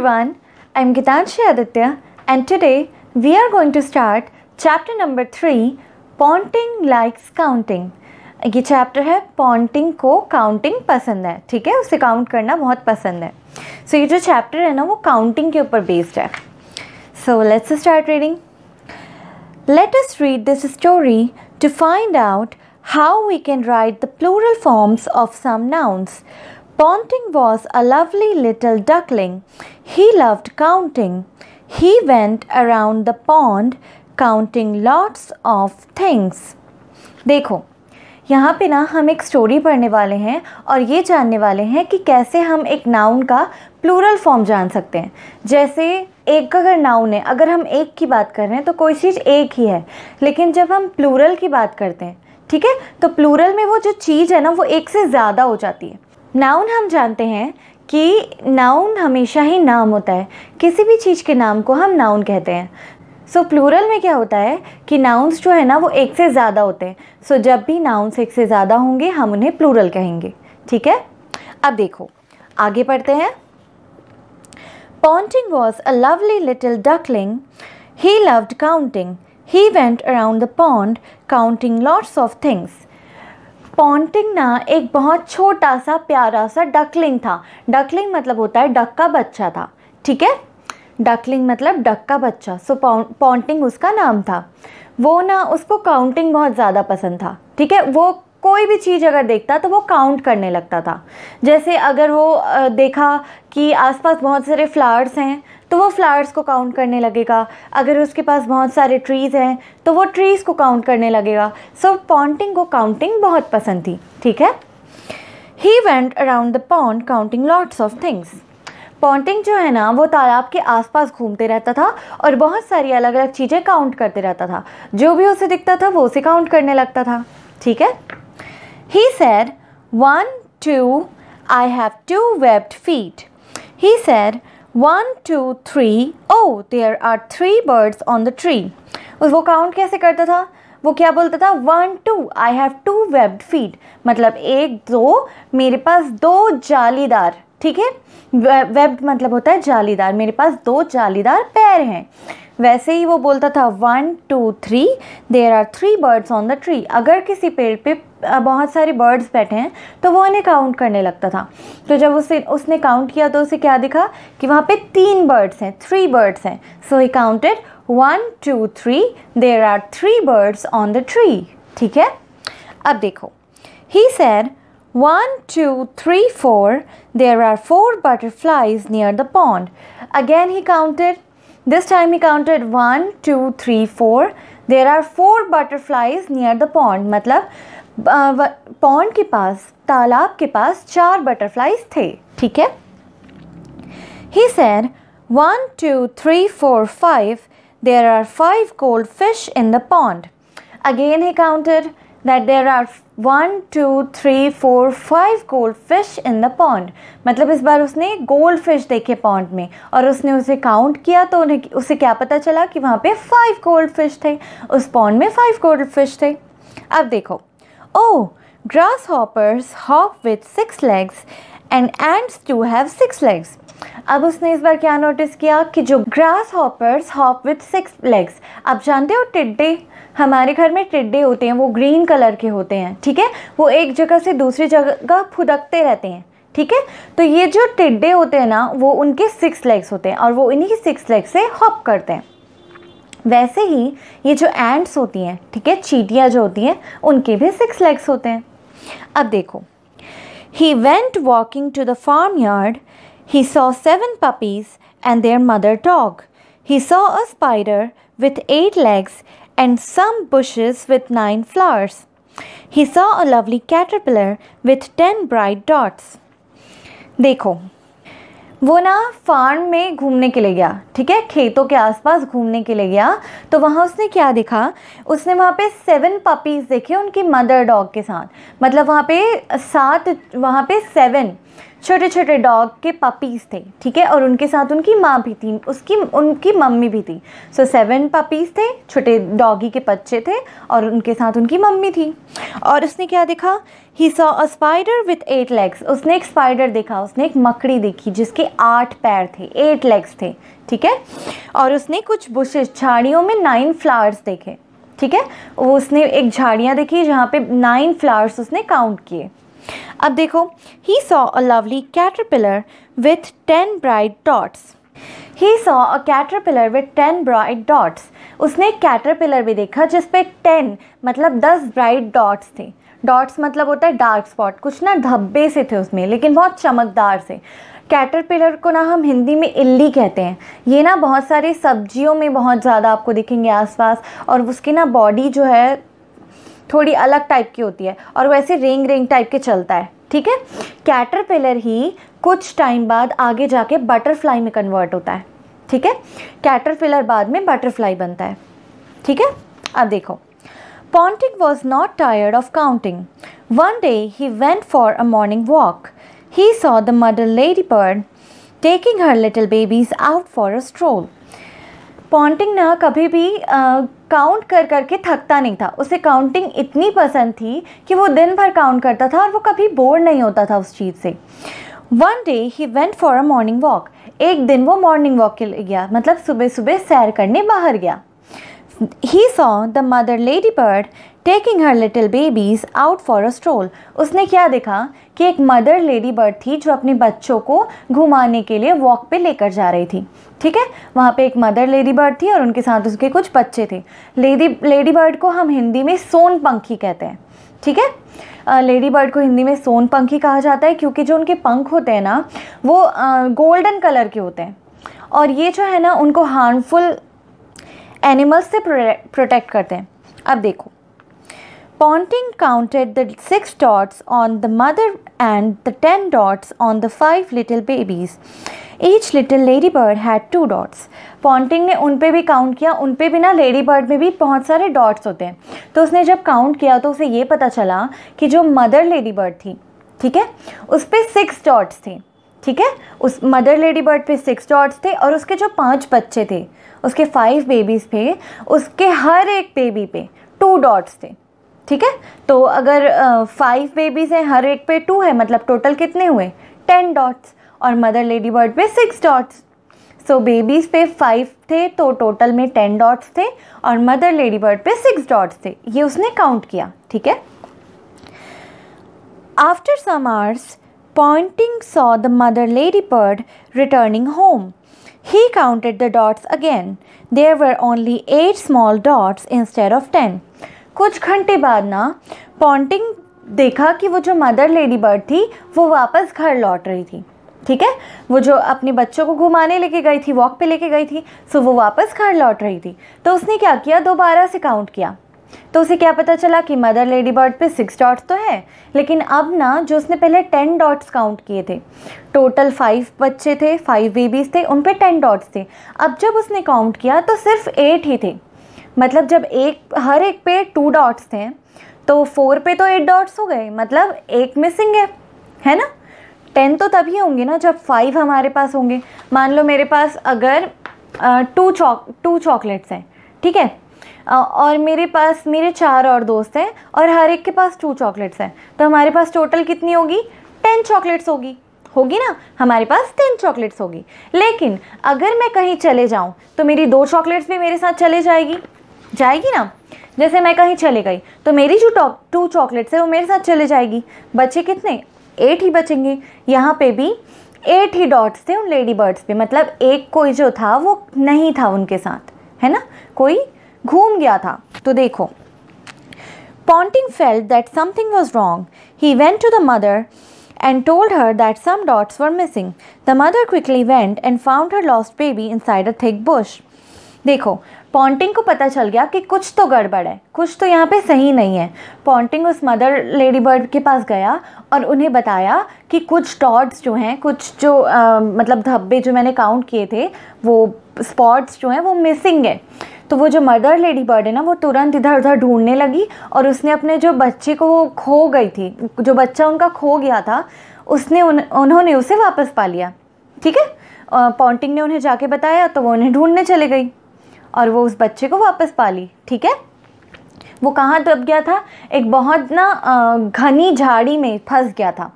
everyone, I'm Gitanshi Aditya and today we are going to start chapter number 3 Ponting likes counting. ये chapter है Ponting को counting पसंद है ठीक है उसे काउंट करना बहुत पसंद है सो so, ये जो चैप्टर है ना वो काउंटिंग के ऊपर बेस्ड है so let's start reading let us read this story to find out how we can write the plural forms of some nouns Ponting was a lovely little duckling. He loved counting. He went around the pond counting lots of things. देखो यहाँ पे ना हम एक story पढ़ने वाले हैं और ये जानने वाले हैं कि कैसे हम एक नाउन का प्लूरल फॉर्म जान सकते हैं जैसे एक अगर नाउन है अगर हम एक की बात कर रहे हैं तो कोई चीज़ एक ही है लेकिन जब हम प्लूरल की बात करते हैं ठीक है तो प्लूरल में वो जो चीज़ है ना वो एक से ज़्यादा हो जाती है नाउन हम जानते हैं कि नाउन हमेशा ही नाम होता है किसी भी चीज़ के नाम को हम नाउन कहते हैं सो so, प्लूरल में क्या होता है कि नाउन्स जो है ना वो एक से ज़्यादा होते हैं सो so, जब भी नाउन्स एक से ज़्यादा होंगे हम उन्हें प्लूरल कहेंगे ठीक है अब देखो आगे पढ़ते हैं Ponting was a lovely little duckling he loved counting he went around the pond counting lots of things Ponting ना एक बहुत छोटा सा प्यारा सा डकलिंग था डकलिंग मतलब होता है डक का बच्चा था ठीक है डकलिंग मतलब डक का बच्चा सो पॉन्टिंग उसका नाम था वो ना उसको काउंटिंग बहुत ज़्यादा पसंद था ठीक है वो कोई भी चीज़ अगर देखता तो वो काउंट करने लगता था जैसे अगर वो देखा कि आसपास बहुत सारे फ्लावर्स हैं तो वो फ्लावर्स को काउंट करने लगेगा अगर उसके पास बहुत सारे ट्रीज़ हैं तो वो ट्रीज़ को काउंट करने लगेगा सो so, पॉन्टिंग को काउंटिंग बहुत पसंद थी ठीक है he went around the pond counting lots of things Ponting जो है ना वो तालाब के आसपास घूमते रहता था और बहुत सारी अलग अलग चीज़ें काउंट करते रहता था जो भी उसे दिखता था वो उसे काउंट करने लगता था ठीक है He said, One, two, I have two webbed feet. He said, One, two, three, oh, there are three birds on the tree. उस वो काउंट कैसे करता था वो क्या बोलता था one two I have two webbed feet मतलब एक दो मेरे पास दो जालीदार ठीक है वेब मतलब होता है जालीदार मेरे पास दो जालीदार पैर हैं वैसे ही वो बोलता था one two three there are three birds on the tree अगर किसी पेड़ पे बहुत सारे बर्ड्स बैठे हैं तो वो उन्हें काउंट करने लगता था तो जब उसे उसने काउंट किया तो उसे क्या दिखा कि वहाँ पे तीन बर्ड्स हैं थ्री बर्ड्स हैं so he counted one two three there are three birds on the tree ठीक है अब देखो he said One, two, three, four. There are 4 butterflies near the pond. Again he counted. This time he counted One, two, three, four. There are 4 butterflies near the pond. Matlab, uh, pond ke paas, talab ke paas, butterflies the. Theek hai? He said, one, two, three, four, five. There are 5 goldfish in the pond. Again he counted. That there are one two three four five goldfish in the pond मतलब इस बार उसने gold fish देखे pond में और उसने उसे count किया तो उन्हें उसे क्या पता चला कि वहाँ पे फाइव गोल्ड फिश थे उस पॉन्ड में फाइव गोल्ड फिश थे अब देखो oh grasshoppers hop with six legs and ants too have six legs अब उसने इस बार क्या नोटिस किया कि जो grasshoppers hop with six legs आप जानते हो टिड्डे हमारे घर में टिड्डे होते हैं वो ग्रीन कलर के होते हैं ठीक है वो एक जगह से दूसरी जगह फुदकते रहते हैं ठीक है तो ये जो टिड्डे होते हैं ना वो उनके सिक्स लेग्स होते हैं और वो इन्हीं सिक्स लेग से हॉप करते हैं वैसे ही ये जो एंड्स होती हैं ठीक है चीटियाँ जो होती हैं उनके भी सिक्स लेग्स होते हैं अब देखो He went walking to the farmyard. He saw seven puppies and their mother dog. He saw a spider with eight legs and some bushes with nine flowers. He saw a lovely caterpillar with ten bright dots. देखो वो ना farm में घूमने के लिए गया ठीक है खेतों के आसपास घूमने के लिए गया तो वहाँ उसने क्या देखा उसने वहाँ पे सेवन पपीज़ देखे उनकी मदर डॉग के साथ मतलब वहाँ पे सात वहाँ पे सेवन छोटे छोटे डॉग के पपीज़ थे ठीक है और उनके साथ उनकी माँ भी थी उसकी उनकी मम्मी भी थी सो सेवन पपीज़ थे छोटे डॉगी के बच्चे थे और उनके साथ उनकी मम्मी थी और उसने क्या देखा he saw a spider with eight legs उसने एक स्पाइडर देखा उसने एक मकड़ी देखी जिसके आठ पैर थे एट लेग्स थे ठीक है और उसने कुछ बुशेज झाड़ियों में नाइन फ्लावर्स देखे ठीक है वो उसने एक झाड़ियाँ देखी जहाँ पे नाइन फ्लावर्स उसने काउंट किए अब देखो he saw a lovely caterpillar with ten bright dots he saw a caterpillar with ten bright dots उसने एक कैटरपिलर भी देखा जिसपे टेन मतलब दस ब्राइट डॉट्स थे डॉट्स मतलब होता है डार्क स्पॉट कुछ ना धब्बे से थे उसमें लेकिन बहुत चमकदार से कैटरपिलर को ना हम हिंदी में इल्ली कहते हैं ये ना बहुत सारी सब्जियों में बहुत ज़्यादा आपको दिखेंगे आसपास और उसकी ना बॉडी जो है थोड़ी अलग टाइप की होती है और वैसे रिंग रिंग टाइप के चलता है ठीक है कैटरपिलर ही कुछ टाइम बाद आगे जाके बटरफ्लाई में कन्वर्ट होता है ठीक है कैटरपिलर बाद में बटरफ्लाई बनता है ठीक है अब देखो Ponting was not tired of counting one day he went for a morning walk he saw the mother ladybird taking her little babies out for a stroll Ponting ना कभी भी काउंट कर करके थकता नहीं था उसे काउंटिंग इतनी पसंद थी कि वो दिन भर काउंट करता था और वो कभी बोर नहीं होता था उस चीज़ से one day he went for a morning walk एक दिन वो मॉर्निंग वॉक के लिए गया मतलब सुबह सुबह सैर करने बाहर गया he saw the mother ladybird taking her little babies out for a stroll उसने क्या देखा कि एक मदर लेडी बर्ड थी जो अपने बच्चों को घुमाने के लिए वॉक पे लेकर जा रही थी ठीक है वहाँ पे एक मदर लेडी बर्ड थी और उनके साथ उसके कुछ बच्चे थे लेडी लेडी बर्ड को हम हिंदी में सोन पंखी कहते हैं ठीक है लेडी बर्ड को हिंदी में सोन पंखी कहा जाता है क्योंकि जो उनके पंख होते हैं ना वो गोल्डन कलर के होते हैं और ये जो है ना उनको हार्मफुल एनिमल्स से प्रोटेक्ट करते हैं अब देखो Ponting counted the six dots on the mother and the ten dots on the five little babies. Each little ladybird had two dots. Ponting ने उन पर भी काउंट किया उन पर भी ना लेडी बर्ड में भी बहुत सारे डॉट्स होते हैं तो उसने जब काउंट किया तो उसे ये पता चला कि जो मदर लेडी बर्ड थी ठीक है उस पर सिक्स डॉट्स थे ठीक है उस मदर लेडी बर्ड पे सिक्स डॉट्स थे और उसके जो पांच बच्चे थे उसके फाइव बेबीज़ थे उसके हर एक बेबी पे टू डॉट्स थे ठीक है तो अगर फाइव बेबीज़ हैं हर एक पे टू है मतलब टोटल कितने हुए टेन डॉट्स और मदर लेडी बर्ड पे सिक्स डॉट्स सो बेबीज़ पे फाइव थे तो टोटल में टेन डॉट्स थे और मदर लेडी बर्ड पे सिक्स डॉट्स थे ये उसने काउंट किया ठीक है after some hours Ponting saw the mother ladybird returning home He counted the dots again. There were only eight small dots instead of ten. कुछ घंटे बाद ना पॉन्टिंग देखा कि वो जो मदर लेडी बर्ड थी वो वापस घर लौट रही थी ठीक है वो जो अपने बच्चों को घुमाने लेके गई थी वॉक पे लेके गई थी सो वो वापस घर लौट रही थी तो उसने क्या किया दोबारा से काउंट किया तो उसे क्या पता चला कि मदर लेडी बर्ड पे सिक्स डॉट्स तो हैं लेकिन अब ना जो उसने पहले टेन डॉट्स काउंट किए थे टोटल फाइव बच्चे थे फाइव बेबीज़ थे उन पर टेन डॉट्स थे अब जब उसने काउंट किया तो सिर्फ एट ही थे मतलब जब एक हर एक पे टू डॉट्स थे तो फोर पे तो एट डॉट्स हो गए मतलब एक मिसिंग है है ना टेन तो तभी होंगे ना जब फाइव हमारे पास होंगे मान लो मेरे पास अगर टू चॉक टू चॉकलेट्स हैं ठीक है और मेरे पास मेरे चार और दोस्त हैं और हर एक के पास टू चॉकलेट्स हैं तो हमारे पास टोटल कितनी होगी टेन चॉकलेट्स होगी होगी ना हमारे पास टेन चॉकलेट्स होगी लेकिन अगर मैं कहीं चले जाऊँ तो मेरी दो चॉकलेट्स भी मेरे साथ चले जाएगी जाएगी ना जैसे मैं कहीं चले गई तो मेरी जो टॉप टू चॉकलेट्स है वो मेरे साथ चले जाएगी बच्चे कितने एट ही बचेंगे यहाँ पे भी एट ही डॉट्स थे उन लेडी बर्ड्स पे मतलब एक कोई जो था वो नहीं था उनके साथ है ना कोई घूम गया था तो देखो Ponting felt that something was wrong he went to the mother and told her that some dots were missing the mother quickly went and found her lost baby inside a thick bush देखो Ponting को पता चल गया कि कुछ तो गड़बड़ है कुछ तो यहाँ पे सही नहीं है पॉन्टिंग उस मदर लेडी बर्ड के पास गया और उन्हें बताया कि कुछ डॉट्स जो हैं कुछ जो आ, मतलब धब्बे जो मैंने काउंट किए थे वो स्पॉट्स जो हैं वो मिसिंग है तो वो जो मदर लेडी बर्ड है ना वो तुरंत इधर उधर ढूंढने लगी और उसने अपने जो बच्चे को वो खो गई थी जो बच्चा उनका खो गया था उसने उन, उन्होंने उसे वापस पा लिया ठीक है पॉन्टिंग ने उन्हें जाके बताया तो वो उन्हें ढूंढने चले गई और वो उस बच्चे को वापस पा ली ठीक है वो कहाँ दब गया था एक बहुत ना घनी झाड़ी में फंस गया था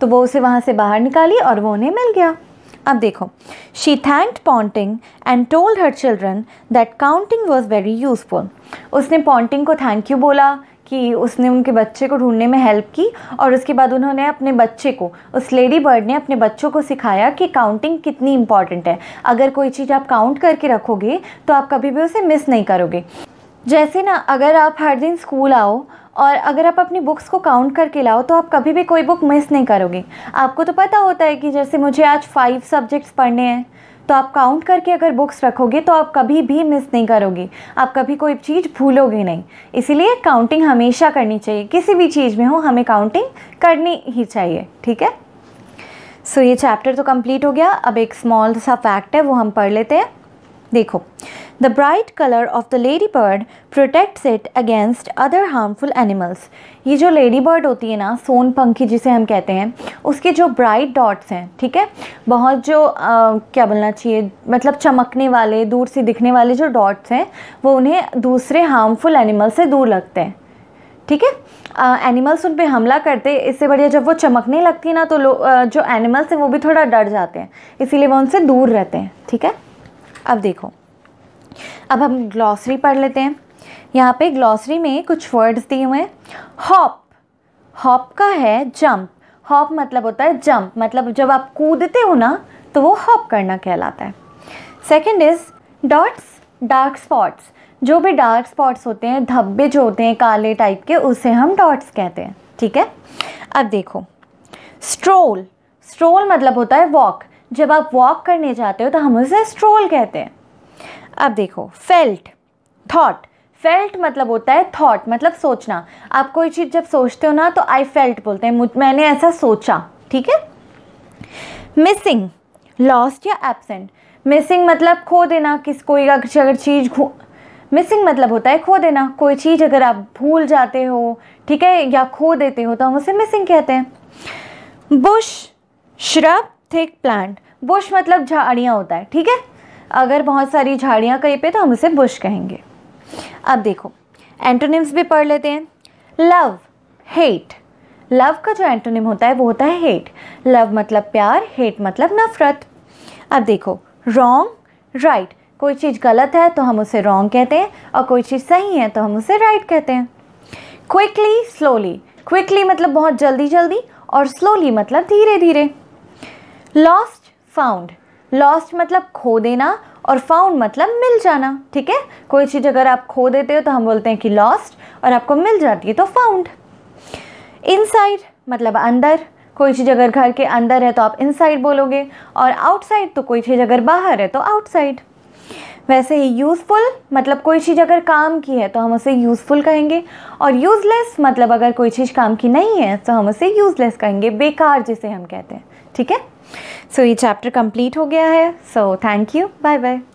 तो वो उसे वहाँ से बाहर निकाली और वो उन्हें मिल गया अब देखो she thanked Ponting and told her children that counting was very useful उसने पॉन्टिंग को थैंक यू बोला कि उसने उनके बच्चे को ढूंढने में हेल्प की और उसके बाद उन्होंने अपने बच्चे को उस लेडी बर्ड ने अपने बच्चों को सिखाया कि काउंटिंग कितनी इंपॉर्टेंट है अगर कोई चीज़ आप काउंट करके रखोगे तो आप कभी भी उसे मिस नहीं करोगे जैसे ना अगर आप हर दिन स्कूल आओ और अगर आप अपनी बुक्स को काउंट करके लाओ तो आप कभी भी कोई बुक मिस नहीं करोगे आपको तो पता होता है कि जैसे मुझे आज फाइव सब्जेक्ट्स पढ़ने हैं तो आप काउंट करके अगर बुक्स रखोगे तो आप कभी भी मिस नहीं करोगे आप कभी कोई चीज़ भूलोगे नहीं इसीलिए काउंटिंग हमेशा करनी चाहिए किसी भी चीज़ में हो हमें काउंटिंग करनी ही चाहिए ठीक है सो so, ये चैप्टर तो कंप्लीट हो गया अब एक स्मॉल सा फैक्ट है वो हम पढ़ लेते हैं देखो The bright color of the ladybird protects it against other harmful animals. ये जो ladybird होती है ना सोन पंखी जिसे हम कहते हैं उसके जो bright dots हैं ठीक है बहुत जो आ, क्या बोलना चाहिए मतलब चमकने वाले दूर से दिखने वाले जो dots हैं वो उन्हें दूसरे harmful animals से दूर लगते हैं ठीक है एनिमल्स उन पर हमला करते इससे बढ़िया जब वो चमकने लगती है ना तो आ, जो एनिमल्स हैं वो भी थोड़ा डर जाते हैं इसीलिए वो उनसे दूर रहते हैं ठीक है अब देखो अब हम ग्लॉसरी पढ़ लेते हैं यहाँ पे ग्लॉसरी में कुछ वर्ड्स दिए हुए हैं हॉप हॉप का है जंप हॉप मतलब होता है जंप मतलब जब आप कूदते हो ना तो वो हॉप करना कहलाता है second is dots dark spots जो भी डार्क स्पॉट्स होते हैं धब्बे जो होते हैं काले टाइप के उसे हम डॉट्स कहते हैं ठीक है अब देखो स्ट्रोल स्ट्रोल मतलब होता है वॉक जब आप वॉक करने जाते हो तो हम उसे स्ट्रोल कहते हैं अब देखो फेल्ट थॉट फेल्ट मतलब होता है थॉट मतलब सोचना आप कोई चीज़ जब सोचते हो ना तो आई फेल्ट बोलते हैं मैंने ऐसा सोचा ठीक है मिसिंग लॉस्ट या एबसेंट मिसिंग मतलब खो देना किस कोई अगर चीज़ मिसिंग मतलब होता है खो देना कोई चीज़ अगर आप भूल जाते हो ठीक है या खो देते हो तो हम उसे मिसिंग कहते हैं bush shrub thick plant bush मतलब झाड़ियाँ होता है ठीक है अगर बहुत सारी झाड़ियाँ कहीं पे तो हम उसे बुश कहेंगे अब देखो एंटोनिम्स भी पढ़ लेते हैं लव हेट लव का जो एंटोनिम होता है वो होता है हेट लव मतलब प्यार हेट मतलब नफरत अब देखो रॉन्ग राइट right. कोई चीज़ गलत है तो हम उसे रॉन्ग कहते हैं और कोई चीज़ सही है तो हम उसे राइट right कहते हैं क्विकली स्लोली क्विकली मतलब बहुत जल्दी जल्दी और स्लोली मतलब धीरे धीरे लॉस्ट फाउंड लॉस्ट मतलब खो देना और फाउंड मतलब मिल जाना ठीक है कोई चीज़ अगर आप खो देते हो तो हम बोलते हैं कि लॉस्ट और आपको मिल जाती है तो फाउंड इनसाइड मतलब अंदर कोई चीज़ अगर घर के अंदर है तो आप इनसाइड बोलोगे और आउटसाइड तो कोई चीज़ अगर बाहर है तो आउटसाइड वैसे ही यूज़फुल मतलब कोई चीज़ अगर काम की है तो हम उसे यूज़फुल कहेंगे और यूज़लेस मतलब अगर कोई चीज़ काम की नहीं है तो हम उसे यूज़लेस कहेंगे बेकार जिसे हम कहते हैं ठीक है सो so, ये चैप्टर कंप्लीट हो गया है so thank you bye bye